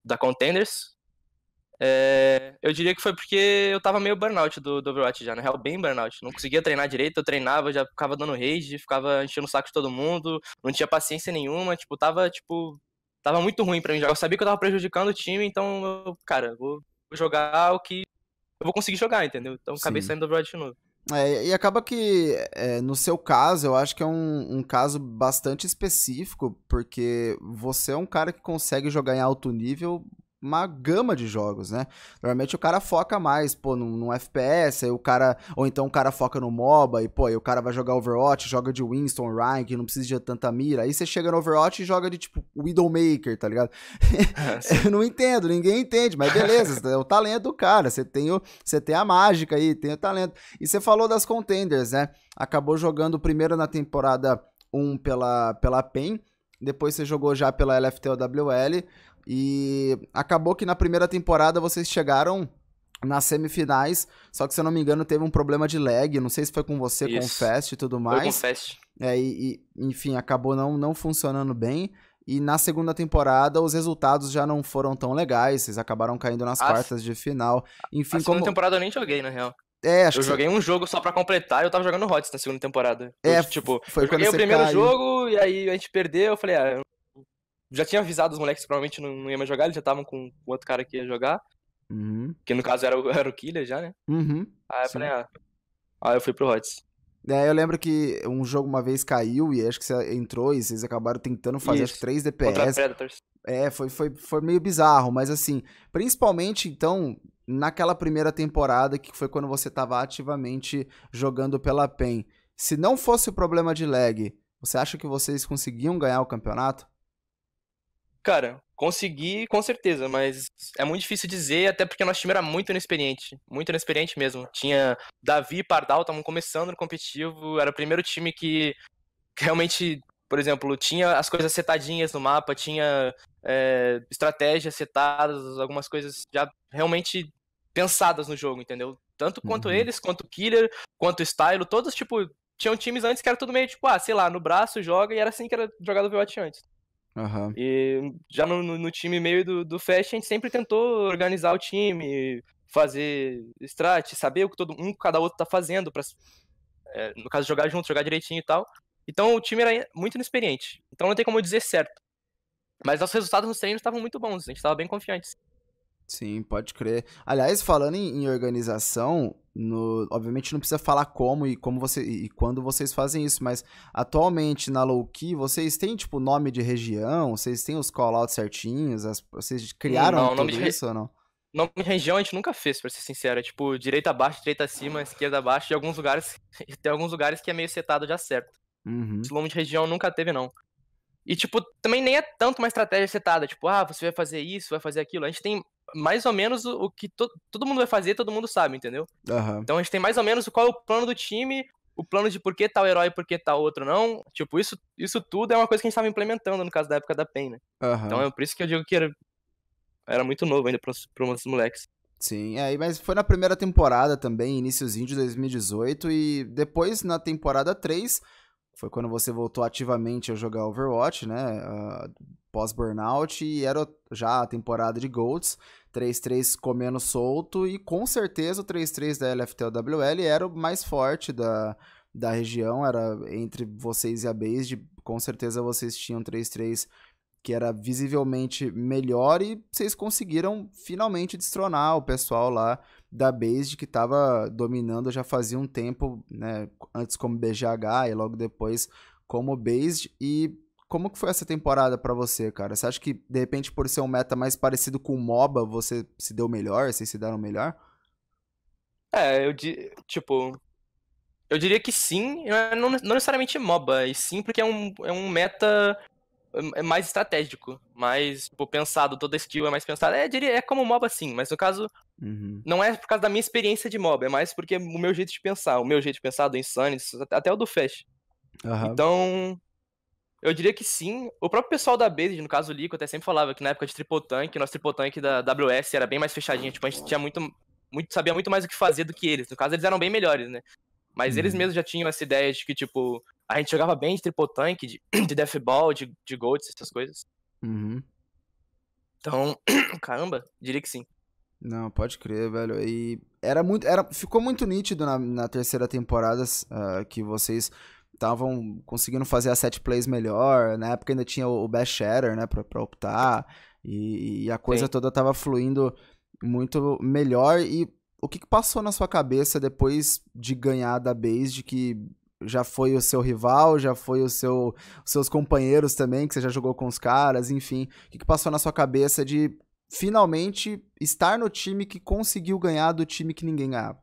da Contenders. É, eu diria que foi porque eu tava meio burnout do, do Overwatch já, na real, bem burnout. Não conseguia treinar direito, eu treinava, já ficava dando rage, ficava enchendo o saco de todo mundo, não tinha paciência nenhuma, tipo, tava, tipo, tava muito ruim pra mim jogar. Eu sabia que eu tava prejudicando o time, então, eu, cara, vou jogar o que eu vou conseguir jogar, entendeu? Então acabei Sim. saindo do Overwatch de novo. É, e acaba que, é, no seu caso, eu acho que é um, um, caso bastante específico, porque você é um cara que consegue jogar em alto nível uma gama de jogos, né? Normalmente o cara foca mais, pô, num, num, FPS, aí o cara. Ou então o cara foca no MOBA, e, pô, aí o cara vai jogar Overwatch, joga de Winston, Ryan, que não precisa de tanta mira. Aí você chega no Overwatch e joga de tipo Widowmaker, tá ligado? É, eu não entendo, ninguém entende, mas beleza, é o talento do cara. Você tem, o, você tem a mágica aí, tem o talento. E você falou das contenders, né? Acabou jogando primeiro na temporada 1 pela, pela PEN depois você jogou já pela LFTOWL e acabou que na primeira temporada vocês chegaram nas semifinais, só que se eu não me engano teve um problema de lag, não sei se foi com você, Isso. com o Fast e tudo mais. Foi com o Fast. É, e, e, enfim, acabou não, não funcionando bem. E na segunda temporada os resultados já não foram tão legais, vocês acabaram caindo nas quartas de final. Enfim, a segunda temporada eu nem joguei, na real. É, acho eu que joguei você... um jogo só para completar e eu tava jogando Hots na segunda temporada. É, eu, tipo, foi eu joguei o primeiro caiu. jogo e aí a gente perdeu, eu falei, ah, eu já tinha avisado os moleques que provavelmente não, não ia mais jogar, eles já estavam com o outro cara que ia jogar. Uhum. Que no caso era o, era o Killer já, né? Uhum, aí eu sim. falei, ah. Aí eu fui pro Hots. É, eu lembro que um jogo uma vez caiu e acho que você entrou e vocês acabaram tentando fazer acho que 3 DPS. Contra Predators. É, foi, foi, foi meio bizarro, mas assim, principalmente então, naquela primeira temporada, que foi quando você estava ativamente jogando pela PEN. Se não fosse o problema de lag, você acha que vocês conseguiam ganhar o campeonato? Cara, consegui com certeza, mas é muito difícil dizer, até porque nosso time era muito inexperiente. Muito inexperiente mesmo. Tinha Davi e Pardal, estavam começando no competitivo, era o primeiro time que realmente, por exemplo, tinha as coisas setadinhas no mapa, tinha é, estratégias setadas, algumas coisas já realmente pensadas no jogo, entendeu? Tanto quanto uhum. eles, quanto o Killer, quanto o Stylo, todos, tipo, tinham times antes que era tudo meio tipo, ah, sei lá, no braço joga e era assim que era jogado o Overwatch antes. Uhum. E já no, no, time meio do, do Fast, a gente sempre tentou organizar o time, fazer strat, saber o que todo um cada outro tá fazendo, pra, é, no caso, jogar junto, jogar direitinho e tal. Então o time era muito inexperiente. Então não tem como eu dizer certo. Mas os resultados nos treinos estavam muito bons, a gente estava bem confiante. Sim, pode crer. Aliás, falando em, em organização, no, obviamente não precisa falar como e como você e quando vocês fazem isso, mas atualmente na Lowkey, vocês têm tipo nome de região, vocês têm os callouts certinhos, as, vocês criaram não, tudo nome isso de... ou não? Nome de região a gente nunca fez, pra ser sincero. É tipo, direita abaixo, direita acima, esquerda abaixo, e alguns lugares. tem alguns lugares que é meio setado já certo. Uhum. Esse nome de região nunca teve, não. E, tipo, também nem é tanto uma estratégia setada, tipo, ah, você vai fazer isso, vai fazer aquilo. A gente tem mais ou menos o que to todo mundo vai fazer, todo mundo sabe, entendeu? Uhum. Então a gente tem mais ou menos qual é o plano do time, o plano de por que tal herói e por que tal outro não. Tipo, isso, isso tudo é uma coisa que a gente estava implementando no caso da época da PEN, né? Uhum. Então é por isso que eu digo que era, era muito novo ainda para os moleques. Sim, é, mas foi na primeira temporada também, iníciozinho de 2018, e depois na temporada 3 foi quando você voltou ativamente a jogar Overwatch, né? Uh, Pós-burnout, e era já a temporada de GOATS. 3-3 comendo solto, e com certeza o 3-3 da LFTOWL era o mais forte da, da região, era entre vocês e a Base, com certeza vocês tinham 3-3 que era visivelmente melhor e vocês conseguiram finalmente destronar o pessoal lá da Base que estava dominando já fazia um tempo, né, antes como BGH e logo depois como Base e como que foi essa temporada para você, cara? Você acha que de repente por ser um meta mais parecido com o MOBA, você se deu melhor, vocês se deram melhor? É, eu tipo, eu diria que sim, não, não necessariamente MOBA, e sim porque é um, é um meta é, é mais estratégico, mais tipo, pensado, todo skill é mais pensado. É, diria, é como MOBA sim, mas no caso, uhum. não é por causa da minha experiência de MOBA, é mais porque o meu jeito de pensar, o meu jeito de pensar do Insane, até o do Fast. Uhum. Então, eu diria que sim. O próprio pessoal da Base, no caso o Lico, até sempre falava que na época de Triple Tank, nosso Triple Tank da WS era bem mais fechadinho, tipo, a gente tinha muito, muito sabia muito mais o que fazer do que eles. No caso, eles eram bem melhores, né? Mas eles uhum. mesmos já tinham essa ideia de que, tipo, a gente jogava bem de triple tank, de, de deathball, de, de gold, essas coisas. Uhum. Então, caramba, diria que sim. Não, pode crer, velho. E era muito, era, ficou muito nítido na, na terceira temporada uh, que vocês estavam conseguindo fazer as set plays melhor. Na época ainda tinha o, o Shatter, né, pra, pra optar. E, e a coisa Sim. toda tava fluindo muito melhor. E o que, que passou na sua cabeça depois de ganhar da Base, de que já foi o seu rival, já foi o seu, os seus companheiros também, que você já jogou com os caras, enfim. O que, que passou na sua cabeça de finalmente estar no time que conseguiu ganhar do time que ninguém ganhava?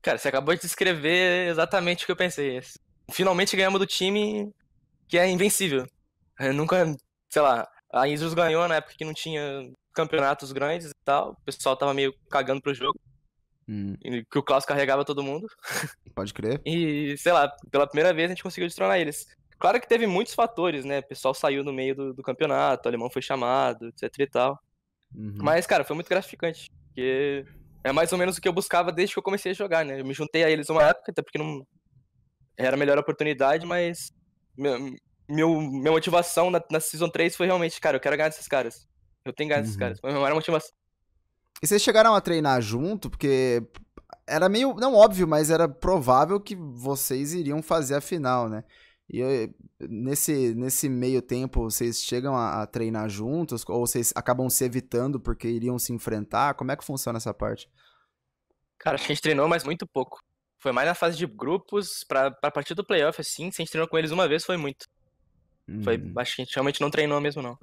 Cara, você acabou de descrever exatamente o que eu pensei. Finalmente ganhamos do time que é invencível. Eu nunca, sei lá, a Isus ganhou na época que não tinha campeonatos grandes e tal, o pessoal tava meio cagando pro jogo. Hum. Que o Klaus carregava todo mundo. Pode crer. E, sei lá, pela primeira vez a gente conseguiu destronar eles. Claro que teve muitos fatores, né? O pessoal saiu no meio do, do campeonato, o alemão foi chamado, etc e tal. Uhum. Mas, cara, foi muito gratificante. Porque é mais ou menos o que eu buscava desde que eu comecei a jogar, né? Eu me juntei a eles uma época, até porque não era a melhor oportunidade, mas meu, minha motivação na, na Season 3 foi realmente, cara, eu quero ganhar desses caras. Eu tenho gás desses uhum. caras. Foi a maior motivação. E vocês chegaram a treinar junto? Porque era meio, não óbvio, mas era provável que vocês iriam fazer a final, né? E eu, eh, nesse, nesse meio tempo, vocês chegam a, a, treinar juntos? Ou vocês acabam se evitando porque iriam se enfrentar? Como é que funciona essa parte? Cara, acho que a gente treinou, mas muito pouco. Foi mais na fase de grupos, pra, pra partir do playoff, assim, se a gente treinou com eles uma vez, foi muito. Hum. Foi, uhum. acho que a gente realmente não treinou mesmo, não.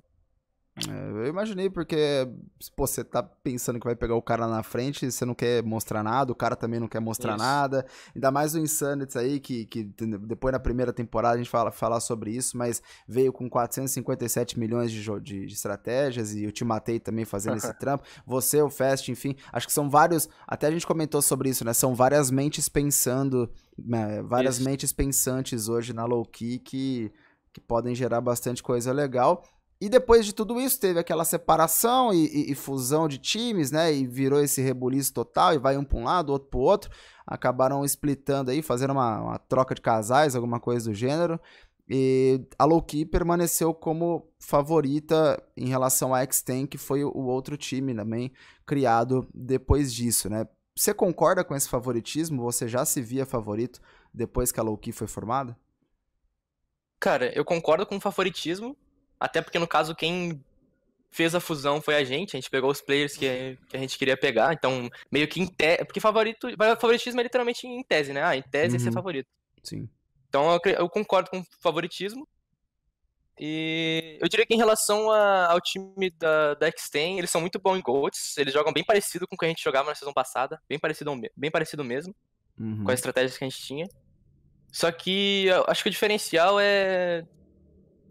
É, eu imaginei, porque pô, você tá pensando que vai pegar o cara na frente, você não quer mostrar nada, o cara também não quer mostrar isso. nada. Ainda mais o Insanity aí, que, que depois na primeira temporada a gente fala falar sobre isso, mas veio com 457 milhões de, de, de estratégias e eu te matei também fazendo esse trampo. Você, o Fast, enfim, acho que são vários. Até a gente comentou sobre isso, né? São várias mentes pensando, né? várias isso. mentes pensantes hoje na low kick que, que podem gerar bastante coisa legal. E depois de tudo isso, teve aquela separação e, e, e, fusão de times, né? E virou esse rebuliço total, e vai um para um lado, outro para o outro. Acabaram splitando aí, fazendo uma, uma, troca de casais, alguma coisa do gênero. E a Lowkey permaneceu como favorita em relação a X-Ten, que foi o outro time também criado depois disso, né? Você concorda com esse favoritismo? Você já se via favorito depois que a Lowkey foi formada? Cara, eu concordo com o favoritismo, até porque, no caso, quem fez a fusão foi a gente, a gente pegou os players que, que a gente queria pegar, então meio que em tese, porque favorito, favoritismo é literalmente em tese, né? Ah, em tese uhum. esse é uhum. favorito. Sim. Então eu, eu, concordo com favoritismo. E eu diria que em relação a, ao time da, da X10, eles são muito bons em goals, eles jogam bem parecido com o que a gente jogava na sessão passada, bem parecido, bem parecido mesmo, uhum. com as estratégias que a gente tinha. Só que acho que o diferencial é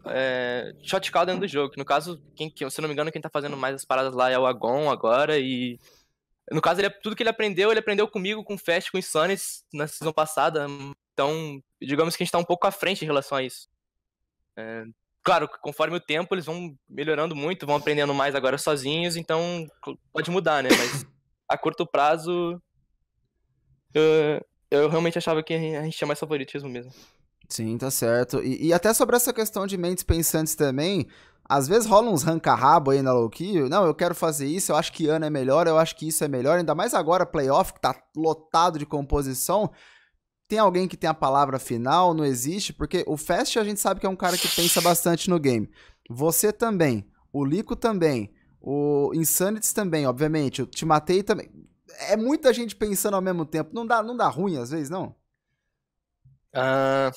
é, shot call dentro do jogo. Que no caso, quem, se não me engano, quem tá fazendo mais as paradas lá é o Agon agora. E. No caso, ele, é, tudo que ele aprendeu, ele aprendeu comigo, com o Fast, com o Insanis na season passada. Então, digamos que a gente tá um pouco à frente em relação a isso. É, claro, conforme o tempo, eles vão melhorando muito, vão aprendendo mais agora sozinhos, então pode mudar, né? Mas a curto prazo. Eu, eu realmente achava que a gente tinha mais favoritismo mesmo. Sim, tá certo. E, e até sobre essa questão de mentes pensantes também, às vezes rola uns ranca-rabo aí na Low-Key. Não, eu quero fazer isso, eu acho que ano é melhor, eu acho que isso é melhor. Ainda mais agora, playoff, que tá lotado de composição. Tem alguém que tem a palavra final? Não existe? Porque o Fast a gente sabe que é um cara que pensa bastante no game. Você também. O Lico também. O Insanities também, obviamente. O Te Matei também. É muita gente pensando ao mesmo tempo. Não dá, não dá ruim às vezes, não? Uh,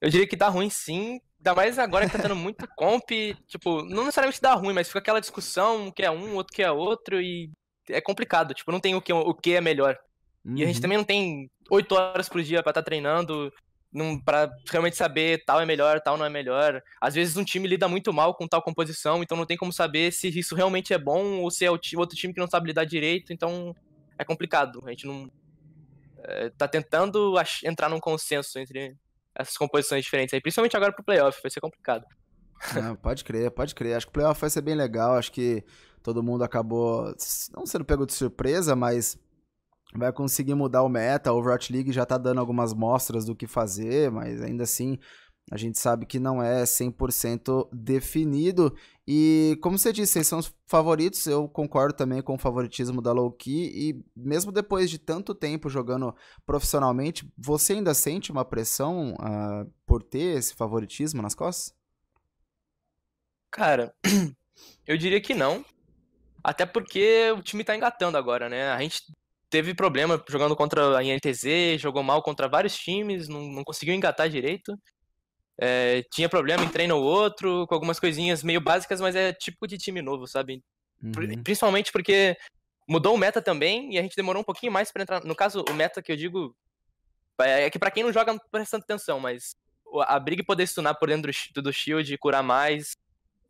eu diria que dá ruim sim, ainda mais agora que tá tendo muito comp, tipo, não necessariamente dá ruim, mas fica aquela discussão, um que é um, outro que é outro, e é complicado, tipo, não tem o que, o que é melhor. Uhum. E a gente uhum. também não tem oito horas por dia para estar tá treinando, não, pra realmente saber tal é melhor, tal não é melhor. Às vezes um time lida muito mal com tal composição, então não tem como saber se isso realmente é bom ou se é o outro time que não sabe lidar direito, então é complicado. A gente não. É, tá tentando entrar num consenso entre essas composições diferentes aí, principalmente agora pro playoff, vai ser complicado. pode crer, pode crer. Acho que o playoff vai ser bem legal. Acho que todo mundo acabou, não sendo pego de surpresa, mas vai conseguir mudar o meta. A Overwatch League já tá dando algumas mostras do que fazer, mas ainda assim a gente sabe que não é 100% definido. E como você disse, vocês são os favoritos. Eu concordo também com o favoritismo da Lowkey. E mesmo depois de tanto tempo jogando profissionalmente, você ainda sente uma pressão uh, por ter esse favoritismo nas costas? Cara, eu diria que não. Até porque o time tá engatando agora, né? A gente teve problema jogando contra a INTZ, jogou mal contra vários times, não, não conseguiu engatar direito. É, tinha problema em treino ou outro, com algumas coisinhas meio básicas, mas é tipo de time novo, sabe? Uhum. Principalmente porque mudou o meta também e a gente demorou um pouquinho mais para entrar. No caso, o meta que eu digo é, é que para quem não joga não presta atenção, mas a briga e poder stunar por dentro do, do shield e curar mais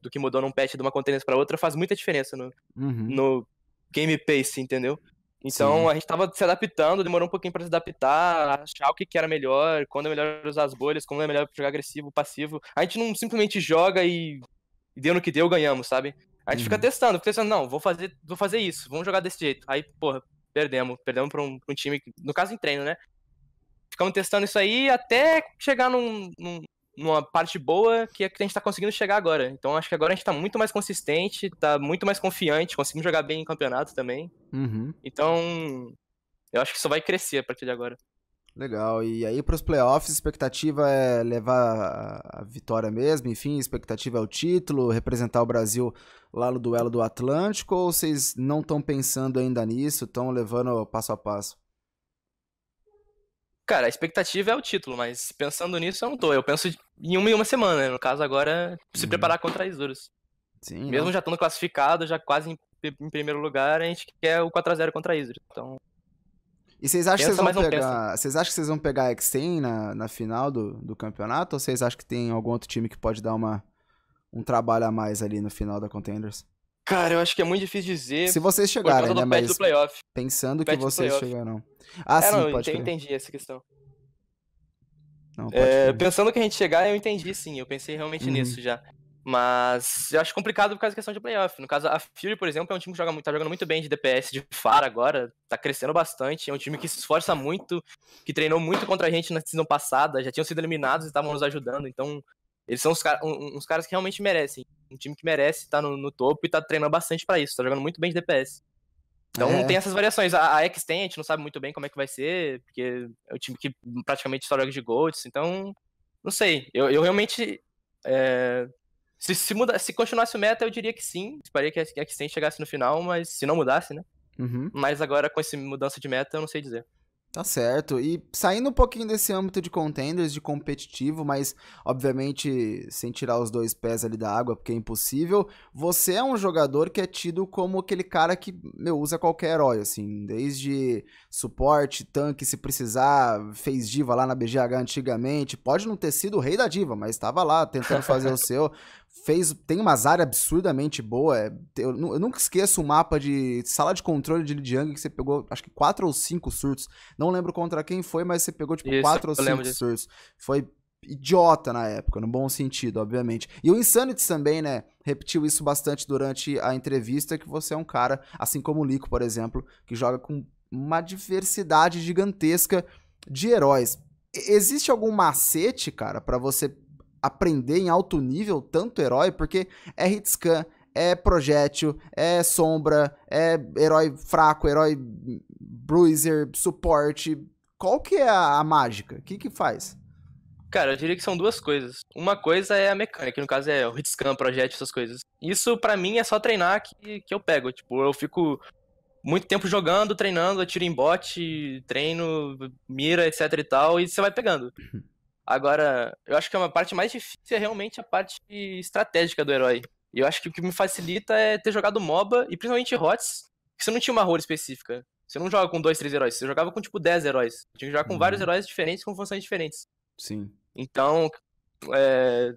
do que mudou num patch de uma contenência para outra faz muita diferença no, uhum. no game pace, assim, entendeu? Então Sim. a gente estava se adaptando, demorou um pouquinho para se adaptar, achar o que, que era melhor, quando é melhor usar as bolhas, quando é melhor jogar agressivo, passivo. A gente não simplesmente joga e, deu no que deu, ganhamos, sabe? A gente uhum. fica testando, fica testando, não, vou fazer, vou fazer isso, vamos jogar desse jeito. Aí, porra, perdemos, perdemos para um, um, time, no caso em treino, né? Ficamos testando isso aí até chegar num, num, numa parte boa que é que a gente tá conseguindo chegar agora. Então acho que agora a gente tá muito mais consistente, tá muito mais confiante, conseguimos jogar bem em campeonato também. Uhum. Então, eu acho que só vai crescer a partir de agora. Legal. E aí para os playoffs, expectativa é levar a vitória mesmo, enfim, expectativa é o título, representar o Brasil lá no duelo do Atlântico, ou vocês não estão pensando ainda nisso, estão levando passo a passo? Cara, a expectativa é o título, mas pensando nisso eu não tô. Eu penso em uma em uma semana, né? No caso, agora, se uhum. preparar contra as duras. Sim. Mesmo não. já estando classificado, já quase em, em, primeiro lugar, a gente quer o 4x0 contra a Isidro. Então. E vocês acham, pensa, que vocês, vão pegar, vocês acham que vocês vão pegar a x 10 na, na final do, do campeonato? Ou vocês acham que tem algum outro time que pode dar uma, um trabalho a mais ali no final da Contenders? Cara, eu acho que é muito difícil dizer. Se vocês chegarem, né? Mas pensando que vocês chegaram, Ah, é, sim, não, pode eu entendi essa questão. Não, é, pensando que a gente chegar, eu entendi sim. Eu pensei realmente uhum. nisso já. Mas eu acho complicado por causa da questão de playoff. No caso, a Fury, por exemplo, é um time que joga muito, tá jogando muito bem de DPS, de FAR agora, tá crescendo bastante. É um time que se esforça muito, que treinou muito contra a gente na decisão passada, já tinham sido eliminados e estavam nos ajudando. Então, eles são uns, uns caras que realmente merecem. Um time que merece tá no, no topo e tá treinando bastante para isso. Tá jogando muito bem de DPS. Então é. tem essas variações. A, a X tem, a gente não sabe muito bem como é que vai ser, porque é um time que praticamente só joga de Golds, então. Não sei. Eu, eu realmente. É... Se, se, muda, se continuasse o meta, eu diria que sim. Esperaria que a X-Ten chegasse no final, mas se não mudasse, né? Uhum. Mas agora, com essa mudança de meta, eu não sei dizer. Tá certo. E saindo um pouquinho desse âmbito de contenders, de competitivo, mas obviamente sem tirar os dois pés ali da água, porque é impossível, você é um jogador que é tido como aquele cara que, meu, usa qualquer herói, assim, desde suporte, tanque, se precisar, fez diva lá na BGH antigamente, pode não ter sido o rei da diva, mas estava lá tentando fazer o seu fez tem umas áreas absurdamente boa. É, eu, eu, nunca esqueço o mapa de sala de controle de Lijiang que você pegou, acho que quatro ou cinco surtos. Não lembro contra quem foi, mas você pegou tipo Isso, quatro ou cinco disso. surtos. Foi idiota na época, no bom sentido, obviamente. E o Insanity também, né? Repetiu isso bastante durante a entrevista que você é um cara, assim como o Lico, por exemplo, que joga com uma diversidade gigantesca de heróis. Existe algum macete, cara, para você aprender em alto nível tanto herói, porque é hitscan, é projétil, é sombra, é herói fraco, herói bruiser, suporte. Qual que é a, a mágica? O que que faz? Cara, eu diria que são duas coisas. Uma coisa é a mecânica, que no caso é o hitscan, projétil, essas coisas. Isso para mim é só treinar que, que eu pego. Tipo, eu fico muito tempo jogando, treinando, atiro em bot, treino, mira, etc e tal, e você vai pegando. Agora, eu acho que é uma parte mais difícil é realmente a parte estratégica do herói. E eu acho que o que me facilita é ter jogado MOBA e principalmente HOTS, que você não tinha uma role específica. Você não joga com dois, três heróis, você jogava com tipo 10 heróis. tinha que jogar com uhum. vários heróis diferentes com funções diferentes. Sim. Então, é...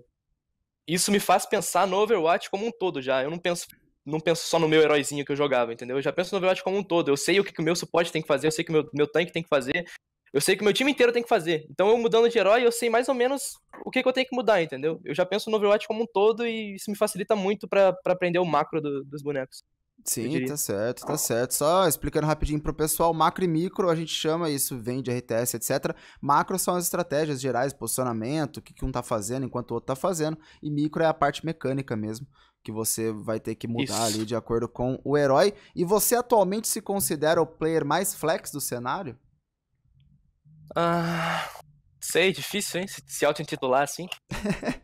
isso me faz pensar no Overwatch como um todo já. Eu não penso, não penso só no meu heróizinho que eu jogava, entendeu? Eu já penso no Overwatch como um todo. Eu sei o que, que o meu suporte tem que fazer, eu sei o que o meu, meu tanque tem que fazer, eu sei que o meu time inteiro tem que fazer. Então, eu mudando de herói, eu sei mais ou menos o que, que eu tenho que mudar, entendeu? Eu já penso no Overwatch como um todo e isso me facilita muito para aprender o macro do, dos bonecos. Sim, tá certo, tá certo. Só explicando rapidinho pro pessoal, macro e micro, a gente chama isso, vem de RTS, etc. Macro são as estratégias gerais, posicionamento, o que, que um tá fazendo enquanto o outro tá fazendo, e micro é a parte mecânica mesmo, que você vai ter que mudar isso. ali de acordo com o herói. E você atualmente se considera o player mais flex do cenário? Ah, sei, difícil, hein? Se, se auto-intitular assim.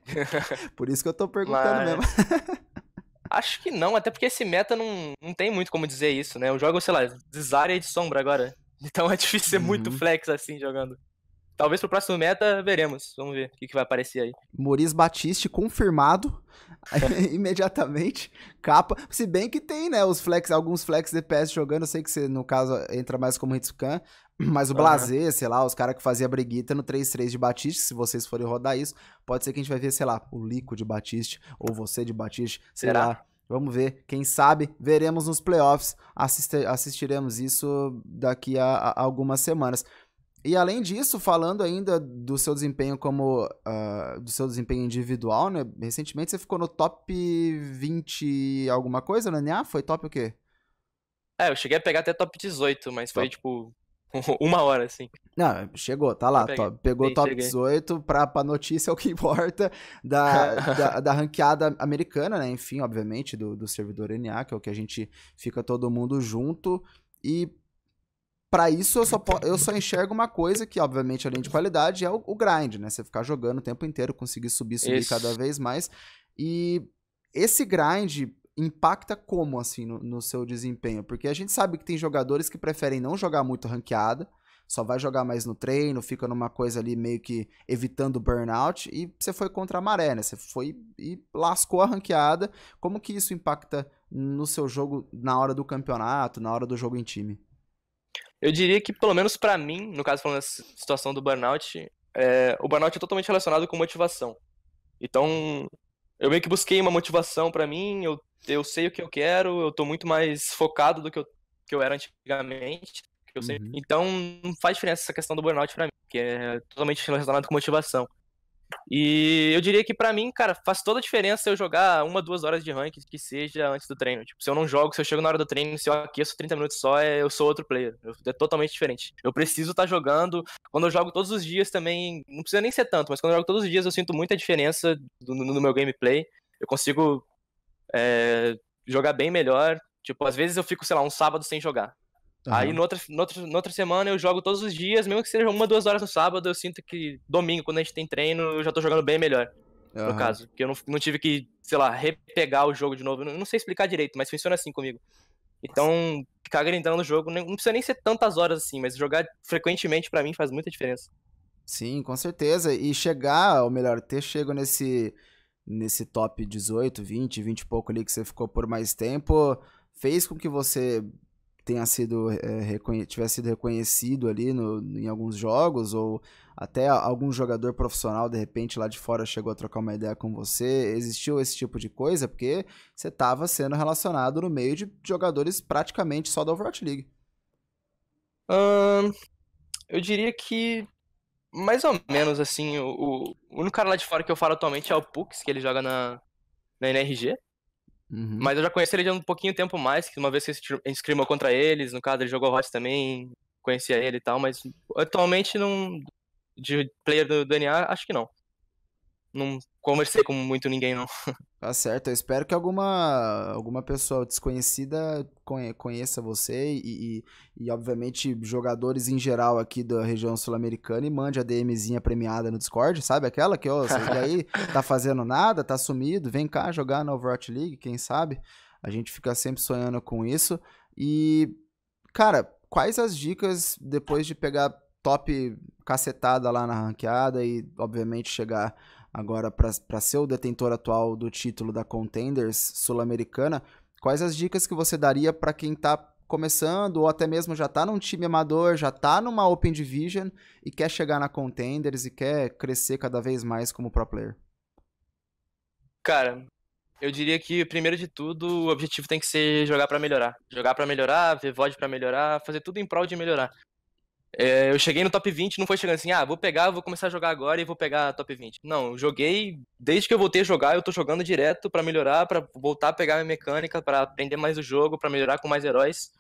Por isso que eu tô perguntando Mas... mesmo. Acho que não, até porque esse meta não, não tem muito como dizer isso, né? Eu jogo, sei lá, Desire de Sombra agora. Então é difícil ser uhum. muito flex assim jogando. Talvez pro próximo meta, veremos. Vamos ver o que, que vai aparecer aí. Moris Batiste confirmado. imediatamente, capa. Se bem que tem, né, os flex, alguns flex DPS jogando, eu sei que você, no caso, entra mais como Hitsukan, mas o uhum. sei lá, os caras que fazia briguita no 3-3 de Batiste, se vocês forem rodar isso, pode ser que a gente vai ver, sei lá, o Lico de Batiste, ou você de Batiste, sei Será? lá. Vamos ver, quem sabe, veremos nos playoffs, assistiremos isso daqui a, a algumas semanas. E além disso, falando ainda do seu desempenho como. Uh, do seu desempenho individual, né? Recentemente você ficou no top 20 alguma coisa, né? Ah, foi top o quê? É, eu cheguei a pegar até top 18, mas top. foi tipo. Uma hora, assim. Não, chegou, tá lá. Top, pegou Sim, top cheguei. 18 pra, pra notícia, é o que importa, da, da, da, ranqueada americana, né? Enfim, obviamente, do, do servidor NA, que é o que a gente fica todo mundo junto. E para isso eu só, eu só enxergo uma coisa que, obviamente, além de qualidade, é o, o grind, né? Você ficar jogando o tempo inteiro, conseguir subir, subir cada vez mais. E esse grind impacta como, assim, no, no, seu desempenho? Porque a gente sabe que tem jogadores que preferem não jogar muito ranqueada, só vai jogar mais no treino, fica numa coisa ali meio que evitando burnout, e você foi contra a maré, né? Você foi e lascou a ranqueada. Como que isso impacta no seu jogo na hora do campeonato, na hora do jogo em time? Eu diria que, pelo menos para mim, no caso falando da situação do burnout, é, o burnout é totalmente relacionado com motivação. Então, eu meio que busquei uma motivação para mim, eu, eu sei o que eu quero, eu tô muito mais focado do que eu, que eu era antigamente. Eu uhum. Então, não faz diferença essa questão do burnout para mim, que é totalmente relacionado com motivação. E eu diria que para mim, cara, faz toda a diferença eu jogar uma, duas horas de rank que seja antes do treino. Tipo, se eu não jogo, se eu chego na hora do treino, se eu aqueço 30 minutos só, é, eu sou outro player. Eu, é totalmente diferente. Eu preciso estar tá jogando. Quando eu jogo todos os dias também, não precisa nem ser tanto, mas quando eu jogo todos os dias eu sinto muita diferença do, no, no, meu gameplay. Eu consigo é, jogar bem melhor. Tipo, às vezes eu fico, sei lá, um sábado sem jogar. Uhum. Aí, noutra, noutra, outra semana, eu jogo todos os dias, mesmo que seja uma, duas horas no sábado, eu sinto que domingo, quando a gente tem treino, eu já tô jogando bem melhor. Uhum. No caso, porque eu não, não tive que, sei lá, repegar o jogo de novo. Eu não sei explicar direito, mas funciona assim comigo. Então, ficar grindando no jogo, não precisa nem ser tantas horas assim, mas jogar frequentemente para mim faz muita diferença. Sim, com certeza. E chegar, ou melhor, ter chego nesse, nesse top 18, 20, 20 e pouco ali que você ficou por mais tempo, fez com que você tenha sido, é, eh, tivesse sido reconhecido ali no, em alguns jogos, ou até algum jogador profissional, de repente, lá de fora chegou a trocar uma ideia com você. Existiu esse tipo de coisa? Porque você estava sendo relacionado no meio de jogadores praticamente só da Overwatch League. eu diria que mais ou menos assim. O, o, único cara lá de fora que eu falo atualmente é o Pux, que ele joga na, na NRG. Uhum. Mas eu já conheci ele já um pouquinho tempo mais, que uma vez que a gente scrimou contra eles, no caso ele jogou Hot também, conhecia ele e tal, mas atualmente não. De player do DNA, acho que não não conversei com muito ninguém, não. Tá certo, eu espero que alguma, alguma pessoa desconhecida conheça você e, e, e obviamente, jogadores em geral aqui da região sul-americana e mande a DMzinha premiada no Discord, sabe? Aquela que, ó, oh, aí tá fazendo nada, tá sumido, vem cá jogar na Overwatch League, quem sabe? A gente fica sempre sonhando com isso. E, cara, quais as dicas depois de pegar top cacetada lá na ranqueada e, obviamente, chegar agora para ser o detentor atual do título da Contenders sul-americana, quais as dicas que você daria para quem está começando ou até mesmo já está num time amador, já está numa Open Division e quer chegar na Contenders e quer crescer cada vez mais como pro player? Cara, eu diria que primeiro de tudo, o objetivo tem que ser jogar para melhorar, jogar para melhorar, ver VOD para melhorar, fazer tudo em prol de melhorar. É, eu cheguei no top 20, não foi chegando assim, ah, vou pegar, vou começar a jogar agora e vou pegar top 20. Não, eu joguei, desde que eu voltei a jogar, eu tô jogando direto para melhorar, para voltar a pegar minha mecânica, para aprender mais o jogo, para melhorar com mais heróis.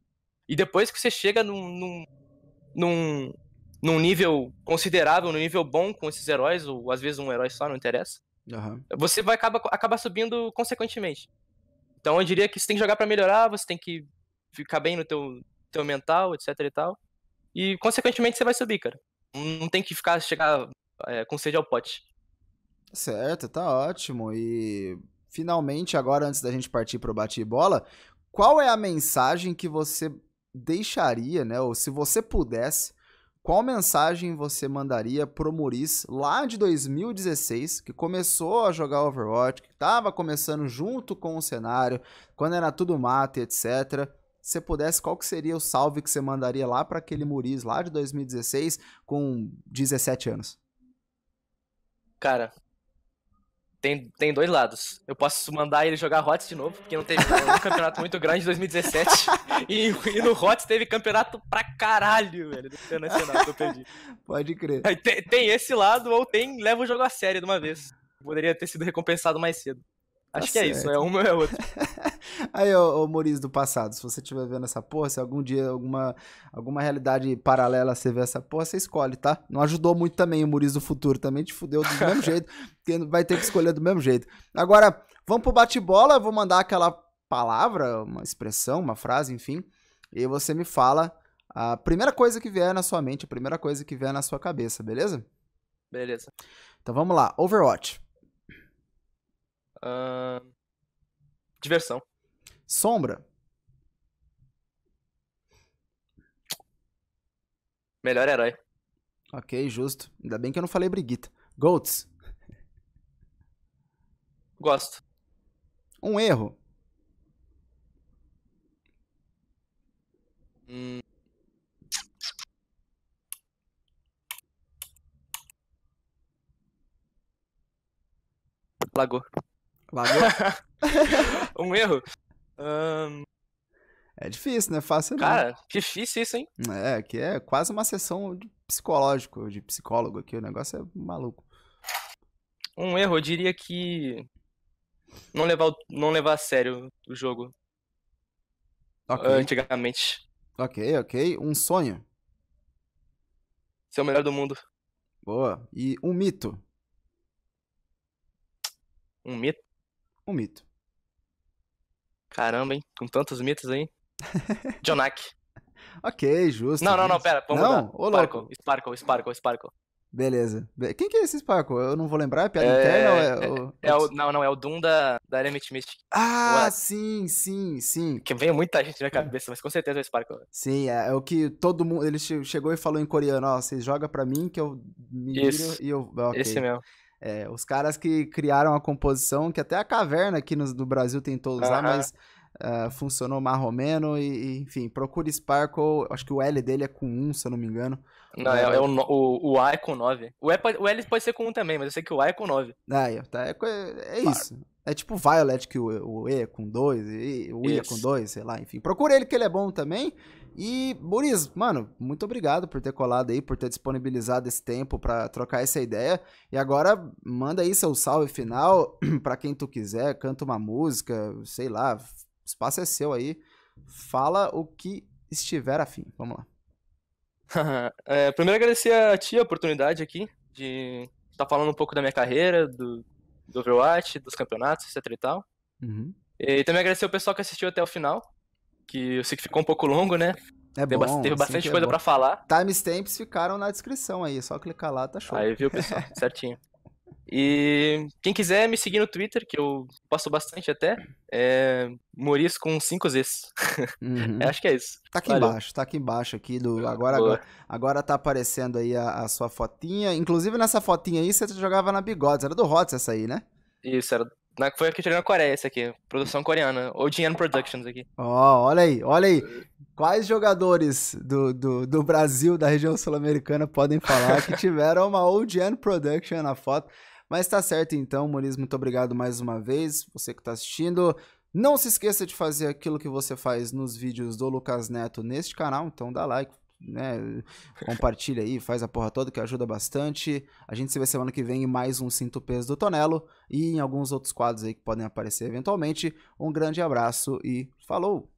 E depois que você chega num, num, num, num nível considerável, num nível bom com esses heróis, ou às vezes um herói só, não interessa, uhum. você vai acabar acaba subindo consequentemente. Então eu diria que você tem que jogar para melhorar, você tem que ficar bem no teu, teu mental, etc e tal. E, consequentemente, você vai subir, cara. Não tem que ficar, chegar é, com sede ao pote. Certo, tá ótimo. E, finalmente, agora, antes da gente partir pro bate bola, qual é a mensagem que você deixaria, né? Ou se você pudesse, qual mensagem você mandaria pro Muris lá de 2016, que começou a jogar Overwatch, que estava começando junto com o cenário, quando era tudo mato e etc você pudesse, qual que seria o salve que você mandaria lá para aquele Muris lá de 2016 com 17 anos? Cara, tem, tem dois lados. Eu posso mandar ele jogar Hots de novo, porque não teve um campeonato muito grande em 2017. E, e no Hots teve campeonato pra caralho, velho, do Internacional que eu perdi. Pode crer. Tem, tem esse lado, ou tem leva o jogo a sério de uma vez. Poderia ter sido recompensado mais cedo. Tá Acho tá que certo. é isso, né? é uma ou é outra. Aí, ô, ô Maurício do passado, se você estiver vendo essa porra, se algum dia alguma, alguma realidade paralela você vê essa porra, você escolhe, tá? Não ajudou muito também o Maurício do futuro, também te fudeu do mesmo jeito, porque vai ter que escolher do mesmo jeito. Agora, vamos pro bate-bola, vou mandar aquela palavra, uma expressão, uma frase, enfim, e você me fala a primeira coisa que vier na sua mente, a primeira coisa que vier na sua cabeça, beleza? Beleza. Então vamos lá, Overwatch. Uh, diversão. Sombra. Melhor herói. Ok, justo. Ainda bem que eu não falei Briguita. Goats. Gosto. Um erro. Hum. Lagoa. Valeu. um erro. Um... É difícil, né? Fácil é Cara, não. difícil isso, hein? É, aqui é quase uma sessão de psicológico, de psicólogo aqui. O negócio é maluco. Um erro, eu diria que. Não levar, não levar a sério o jogo. Okay. Ah, antigamente. Ok, ok. Um sonho. Ser o melhor do mundo. Boa. E um mito. Um mito? um mito. Caramba, hein? Com tantos mitos aí. Jonak. ok, justo. Não, não, não, pera. Vamos não, Ô, Sparkle, louco. Sparkle, Sparkle, Sparkle. Beleza. Quem que é esse Sparkle? Eu não vou lembrar, é piada é, interna ou é, é, o... É não, não, é o Doom da, da Mystic. Ah, What? sim, sim, sim. Que vem muita gente na cabeça, mas com certeza é o Sparkle. Sim, é, é o que todo mundo... Ele chegou e falou em coreano, ó, vocês joga pra mim que eu me viro e eu... Okay. Esse mesmo. É, os caras que criaram a composição, que até a caverna aqui no, no Brasil tentou usar, uhum. mas uh, funcionou marromeno e, e, enfim, procure Sparkle, acho que o L dele é com 1, se eu não me engano. Não, é, é, é o, o, o, A é com 9. O, e o L pode ser com 1 também, mas eu sei que o A é com 9. Aí, ah, é, tá, é, é, isso. É tipo Violet, que o, o E é com 2, o I é com 2, sei lá, enfim. Procure ele que ele é bom também. E, Boris, mano, muito obrigado por ter colado aí, por ter disponibilizado esse tempo para trocar essa ideia. E agora, manda aí seu salve final para quem tu quiser, canta uma música, sei lá, o espaço é seu aí. Fala o que estiver afim. Vamos lá. é, primeiro, agradecer a ti a oportunidade aqui de estar tá falando um pouco da minha carreira, do, do Overwatch, dos campeonatos, etc e tal. Uhum. E também agradecer o pessoal que assistiu até o final que eu sei que ficou um pouco longo, né? É bom, teve, assim bastante é coisa é para falar. Timestamps ficaram na descrição aí, é só clicar lá, tá show. Aí, viu, pessoal? Certinho. E quem quiser me seguir no Twitter, que eu posto bastante até, é Moris com 5 Zs. Uhum. Acho que é isso. Tá aqui Valeu. embaixo, tá aqui embaixo aqui do agora agora, agora tá aparecendo aí a, a, sua fotinha. Inclusive nessa fotinha aí você jogava na Bigodes, era do Rots essa aí, né? Isso, era não, foi aqui na Coreia, esse aqui. Produção coreana. Ou Jian Productions aqui. Ó, oh, olha aí, olha aí. Quais jogadores do, do, do Brasil, da região sul-americana, podem falar que tiveram uma OGN Production na foto? Mas tá certo então, Muniz, muito obrigado mais uma vez. Você que tá assistindo. Não se esqueça de fazer aquilo que você faz nos vídeos do Lucas Neto neste canal, então dá like, né? Compartilha aí, faz a porra toda que ajuda bastante. A gente se vê semana que vem em mais um Cinto Peso do Tonelo e em alguns outros quadros aí que podem aparecer eventualmente. Um grande abraço e falou!